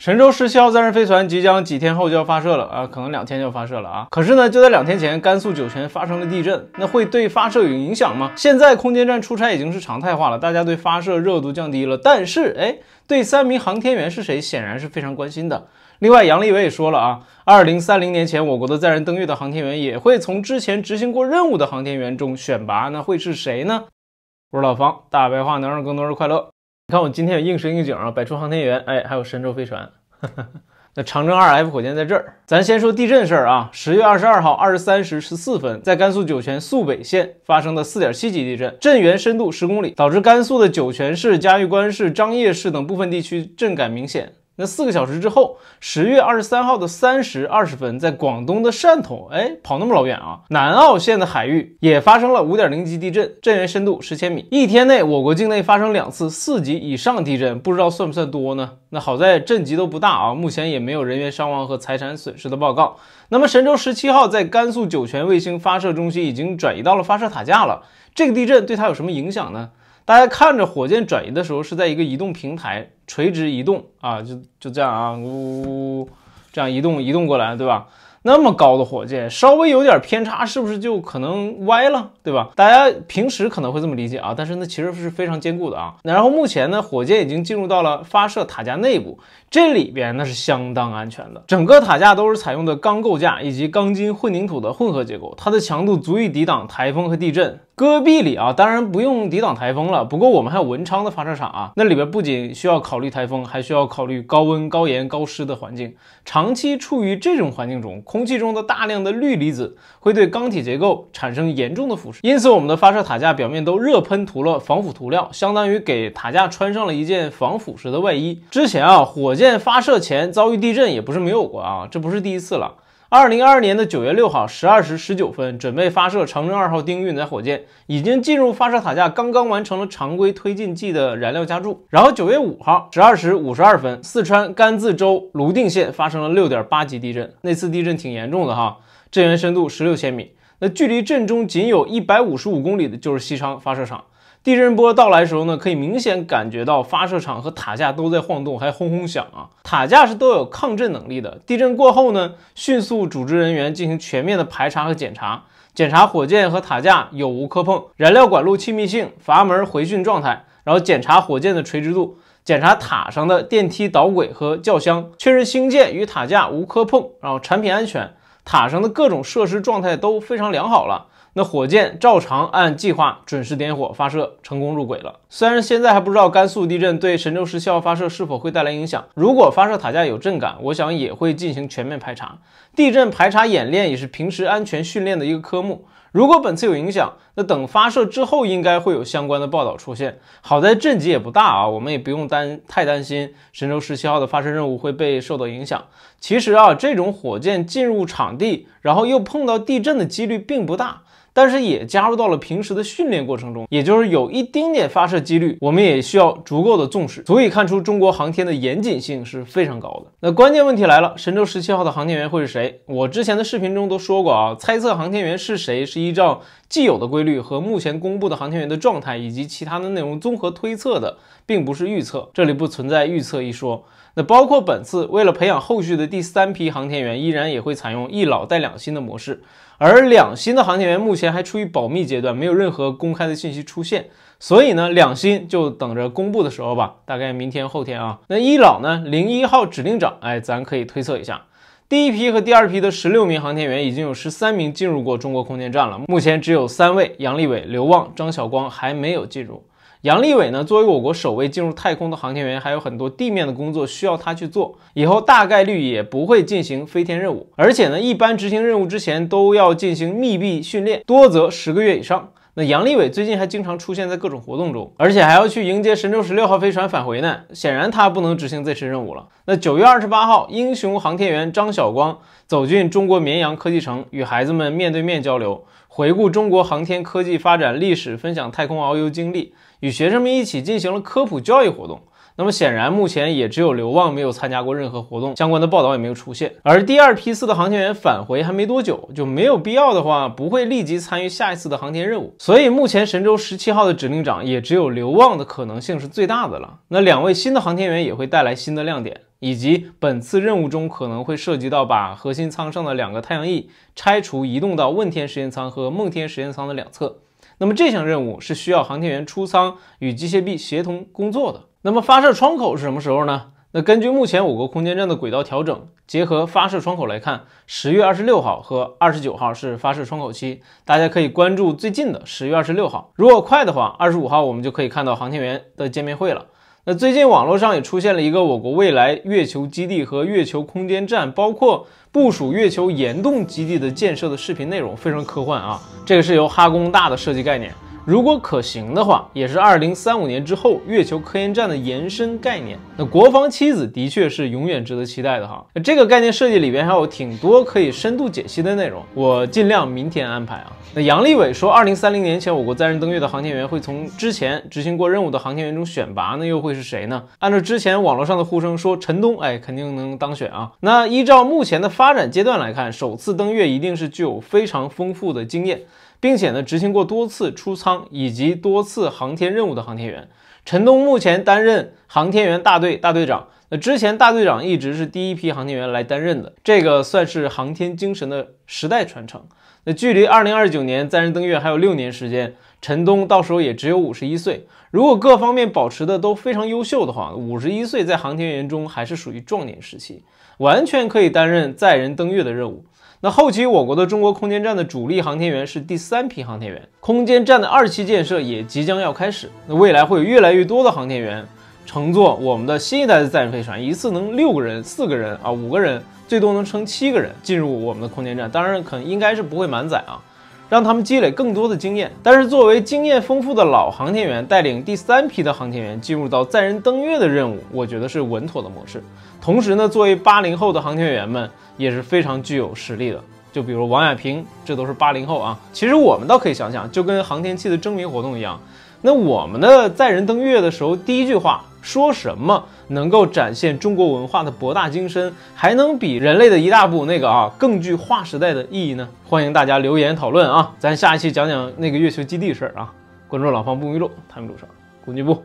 神舟十七号载人飞船即将几天后就要发射了啊，可能两天就要发射了啊。可是呢，就在两天前，甘肃酒泉发生了地震，那会对发射有影响吗？现在空间站出差已经是常态化了，大家对发射热度降低了，但是哎，对三名航天员是谁，显然是非常关心的。另外，杨利伟也说了啊，二零三零年前，我国的载人登月的航天员也会从之前执行过任务的航天员中选拔，那会是谁呢？我是老方，大白话能让更多人快乐。你看我今天有应时应景啊，摆出航天员，哎，还有神舟飞船，那长征二 F 火箭在这儿。咱先说地震事儿啊，十月二十二号二十三时十四分，在甘肃酒泉肃北县发生的四点七级地震，震源深度十公里，导致甘肃的酒泉市、嘉峪关市、张掖市等部分地区震感明显。那四个小时之后，十月二十三号的三时二十分，在广东的汕头，哎，跑那么老远啊！南澳县的海域也发生了五点零级地震，震源深度十千米。一天内，我国境内发生两次四级以上地震，不知道算不算多呢？那好在震级都不大啊，目前也没有人员伤亡和财产损失的报告。那么，神舟十七号在甘肃酒泉卫星发射中心已经转移到了发射塔架了，这个地震对它有什么影响呢？大家看着火箭转移的时候是在一个移动平台垂直移动啊，就就这样啊，呜呜呜，这样移动移动过来，对吧？那么高的火箭，稍微有点偏差，是不是就可能歪了，对吧？大家平时可能会这么理解啊，但是那其实是非常坚固的啊。然后目前呢，火箭已经进入到了发射塔架内部，这里边那是相当安全的。整个塔架都是采用的钢构架以及钢筋混凝土的混合结构，它的强度足以抵挡台风和地震。戈壁里啊，当然不用抵挡台风了。不过我们还有文昌的发射场啊，那里边不仅需要考虑台风，还需要考虑高温、高盐、高湿的环境。长期处于这种环境中，空气中的大量的氯离子会对钢铁结构产生严重的腐蚀。因此，我们的发射塔架表面都热喷涂了防腐涂料，相当于给塔架穿上了一件防腐蚀的外衣。之前啊，火箭发射前遭遇地震也不是没有过啊，这不是第一次了。二零二二年的九月六号十二时十九分，准备发射长征二号丁运载火箭，已经进入发射塔架，刚刚完成了常规推进剂的燃料加注。然后九月五号十二时五十二分，四川甘孜州泸定县发生了六点八级地震，那次地震挺严重的哈，震源深度十六千米，那距离震中仅有一百五十五公里的，就是西昌发射场。地震波到来的时候呢，可以明显感觉到发射场和塔架都在晃动，还轰轰响啊。塔架是都有抗震能力的。地震过后呢，迅速组织人员进行全面的排查和检查，检查火箭和塔架有无磕碰，燃料管路气密性、阀门回讯状态，然后检查火箭的垂直度，检查塔上的电梯导轨和轿厢，确认星舰与塔架无磕碰，然后产品安全，塔上的各种设施状态都非常良好了。那火箭照常按计划准时点火发射，成功入轨了。虽然现在还不知道甘肃地震对神舟十七号发射是否会带来影响，如果发射塔架有震感，我想也会进行全面排查。地震排查演练也是平时安全训练的一个科目。如果本次有影响，那等发射之后应该会有相关的报道出现。好在震级也不大啊，我们也不用担太担心神舟十七号的发射任务会被受到影响。其实啊，这种火箭进入场地然后又碰到地震的几率并不大。但是也加入到了平时的训练过程中，也就是有一丁点发射几率，我们也需要足够的重视，足以看出中国航天的严谨性是非常高的。那关键问题来了，神舟十七号的航天员会是谁？我之前的视频中都说过啊，猜测航天员是谁是依照既有的规律和目前公布的航天员的状态以及其他的内容综合推测的，并不是预测，这里不存在预测一说。那包括本次为了培养后续的第三批航天员，依然也会采用一老带两新的模式。而两星的航天员目前还处于保密阶段，没有任何公开的信息出现，所以呢，两星就等着公布的时候吧，大概明天后天啊。那伊朗呢，零一号指令长，哎，咱可以推测一下，第一批和第二批的十六名航天员，已经有十三名进入过中国空间站了，目前只有三位，杨利伟、刘旺、张晓光还没有进入。杨利伟呢，作为我国首位进入太空的航天员，还有很多地面的工作需要他去做，以后大概率也不会进行飞天任务。而且呢，一般执行任务之前都要进行密闭训练，多则十个月以上。那杨利伟最近还经常出现在各种活动中，而且还要去迎接神舟十六号飞船返回呢。显然他不能执行这次任务了。那九月二十八号，英雄航天员张晓光走进中国绵阳科技城，与孩子们面对面交流，回顾中国航天科技发展历史，分享太空遨游经历，与学生们一起进行了科普教育活动。那么显然，目前也只有刘旺没有参加过任何活动，相关的报道也没有出现。而第二批次的航天员返回还没多久，就没有必要的话，不会立即参与下一次的航天任务。所以目前神舟十七号的指令长也只有刘旺的可能性是最大的了。那两位新的航天员也会带来新的亮点，以及本次任务中可能会涉及到把核心舱上的两个太阳翼拆除，移动到问天实验舱和梦天实验舱的两侧。那么这项任务是需要航天员出舱与机械臂协同工作的。那么发射窗口是什么时候呢？那根据目前我国空间站的轨道调整，结合发射窗口来看，十月二十六号和二十九号是发射窗口期，大家可以关注最近的十月二十六号。如果快的话，二十五号我们就可以看到航天员的见面会了。那最近网络上也出现了一个我国未来月球基地和月球空间站，包括部署月球岩洞基地的建设的视频内容，非常科幻啊！这个是由哈工大的设计概念。如果可行的话，也是二零三五年之后月球科研站的延伸概念。那国防妻子的确是永远值得期待的哈。那这个概念设计里边还有挺多可以深度解析的内容，我尽量明天安排啊。那杨利伟说，二零三零年前我国载人登月的航天员会从之前执行过任务的航天员中选拔，那又会是谁呢？按照之前网络上的呼声说，陈冬哎肯定能当选啊。那依照目前的发展阶段来看，首次登月一定是具有非常丰富的经验。并且呢，执行过多次出舱以及多次航天任务的航天员陈冬，目前担任航天员大队大队长。那之前大队长一直是第一批航天员来担任的，这个算是航天精神的时代传承。那距离二零二九年载人登月还有六年时间，陈冬到时候也只有五十一岁。如果各方面保持的都非常优秀的话，五十一岁在航天员中还是属于壮年时期，完全可以担任载人登月的任务。那后期我国的中国空间站的主力航天员是第三批航天员，空间站的二期建设也即将要开始。那未来会有越来越多的航天员乘坐我们的新一代的载人飞船，一次能六个人、四个人啊、五个人，最多能乘七个人进入我们的空间站。当然，可能应该是不会满载啊。让他们积累更多的经验，但是作为经验丰富的老航天员带领第三批的航天员进入到载人登月的任务，我觉得是稳妥的模式。同时呢，作为八零后的航天员们也是非常具有实力的。就比如王亚平，这都是八零后啊。其实我们倒可以想想，就跟航天器的征名活动一样，那我们的载人登月的时候，第一句话。说什么能够展现中国文化的博大精深，还能比人类的一大步那个啊更具划时代的意义呢？欢迎大家留言讨论啊！咱下一期讲讲那个月球基地事儿啊！关注老方不迷路，探路者工具部。